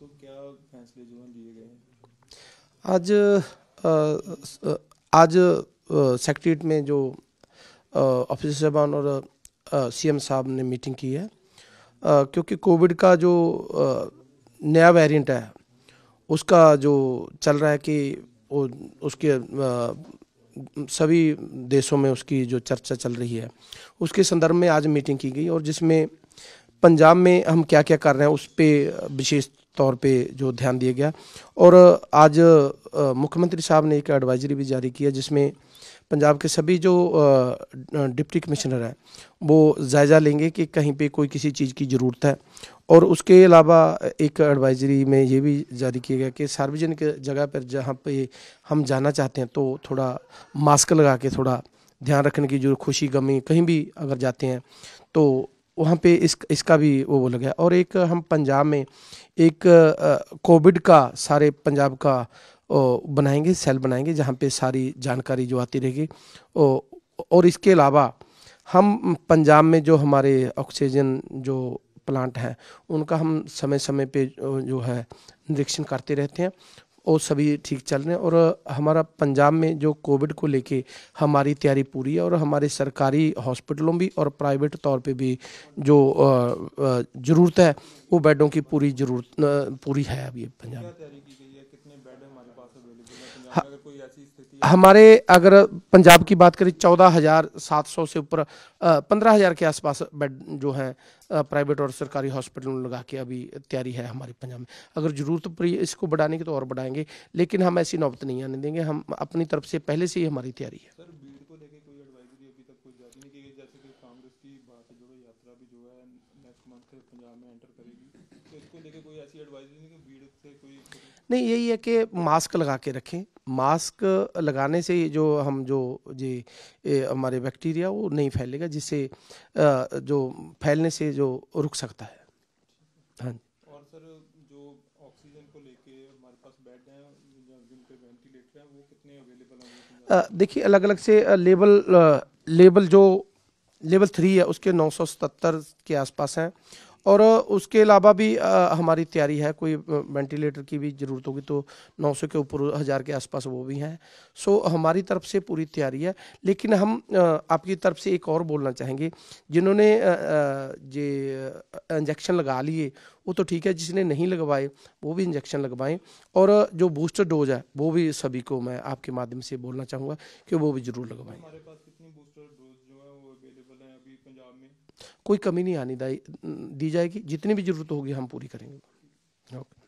तो क्या फैसले जो हैं लिए गए आज आज सेक्रेटरीट में जो ऑफिसर साहबान और सीएम साहब ने मीटिंग की है क्योंकि कोविड का जो नया वेरिएंट है उसका जो चल रहा है कि वो उसके सभी देशों में उसकी जो चर्चा चल रही है उसके संदर्भ में आज मीटिंग की गई और जिसमें पंजाब में हम क्या क्या कर रहे हैं उस पर विशेष तौर पे जो ध्यान दिया गया और आज मुख्यमंत्री साहब ने एक एडवाइजरी भी जारी किया जिसमें पंजाब के सभी जो डिप्टी कमिश्नर हैं वो जायज़ा लेंगे कि कहीं पे कोई किसी चीज़ की ज़रूरत है और उसके अलावा एक एडवाइजरी में ये भी जारी किया गया कि सार्वजनिक जगह पर जहाँ पे हम जाना चाहते हैं तो थोड़ा मास्क लगा के थोड़ा ध्यान रखने की जरूरत खुशी गमी कहीं भी अगर जाते हैं तो वहाँ पे इस इसका भी वो बोला गया और एक हम पंजाब में एक कोविड का सारे पंजाब का बनाएंगे सेल बनाएंगे जहाँ पे सारी जानकारी जो आती रहेगी और इसके अलावा हम पंजाब में जो हमारे ऑक्सीजन जो प्लांट हैं उनका हम समय समय पे जो है निरीक्षण करते रहते हैं वो सभी ठीक चल रहे हैं और हमारा पंजाब में जो कोविड को लेके हमारी तैयारी पूरी है और हमारे सरकारी हॉस्पिटलों भी और प्राइवेट तौर पे भी जो ज़रूरत है वो बेडों की पूरी ज़रूरत पूरी है अभी पंजाब में हमारे अगर पंजाब की बात करें चौदह हज़ार सात सौ से ऊपर पंद्रह हज़ार के आसपास बेड जो हैं प्राइवेट और सरकारी हॉस्पिटल में लगा के अभी तैयारी है हमारे पंजाब में अगर ज़रूरत पड़ी इसको बढ़ाने की तो और बढ़ाएंगे लेकिन हम ऐसी नौबत नहीं आने देंगे हम अपनी तरफ से पहले से ही हमारी तैयारी है नेक्स्ट मंथ पंजाब में एंटर करेगी तो इसको लेके कोई ऐसी एडवाइस नहीं कि भीड़ से कोई नहीं यही है कि मास्क लगा के रखें मास्क लगाने से जो हम जो ये हमारे बैक्टीरिया वो नहीं फैलेगा जिससे जो फैलने से जो रुक सकता है हाँ जी और सर जो ऑक्सीजन को लेके हमारे पास बेड हैं जिनके वेंटिलेटर हैं वो कितने अवेलेबल हैं देखिए अलग अलग से लेबल लेबल जो लेवल थ्री है उसके सतर के आसपास हैं और उसके अलावा भी आ, हमारी तैयारी है कोई वेंटिलेटर की भी ज़रूरत होगी तो 900 के ऊपर हज़ार के आसपास वो भी हैं सो हमारी तरफ से पूरी तैयारी है लेकिन हम आ, आपकी तरफ से एक और बोलना चाहेंगे जिन्होंने जे इंजेक्शन लगा लिए वो तो ठीक है जिसने नहीं लगवाए वो भी इंजेक्शन लगवाएं और जो बूस्टर डोज है वो भी सभी को मैं आपके माध्यम से बोलना चाहूँगा कि वो भी ज़रूर लगवाएँ कोई कमी नहीं आनी दी जाएगी जितनी भी जरूरत होगी हम पूरी करेंगे ओके